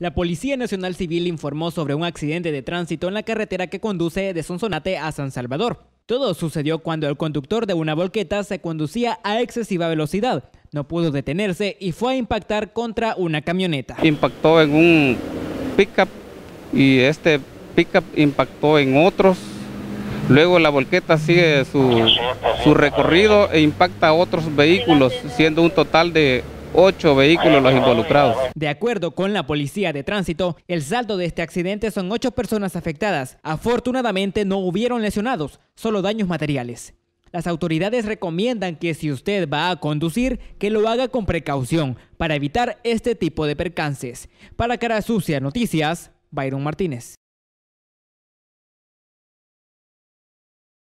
La Policía Nacional Civil informó sobre un accidente de tránsito en la carretera que conduce de Sonsonate a San Salvador. Todo sucedió cuando el conductor de una volqueta se conducía a excesiva velocidad, no pudo detenerse y fue a impactar contra una camioneta. Impactó en un pickup y este pickup impactó en otros. Luego la volqueta sigue su, su recorrido e impacta a otros vehículos, siendo un total de ocho vehículos los involucrados. De acuerdo con la policía de tránsito, el saldo de este accidente son ocho personas afectadas. Afortunadamente no hubieron lesionados, solo daños materiales. Las autoridades recomiendan que si usted va a conducir, que lo haga con precaución para evitar este tipo de percances. Para Cara Sucia Noticias, Byron Martínez.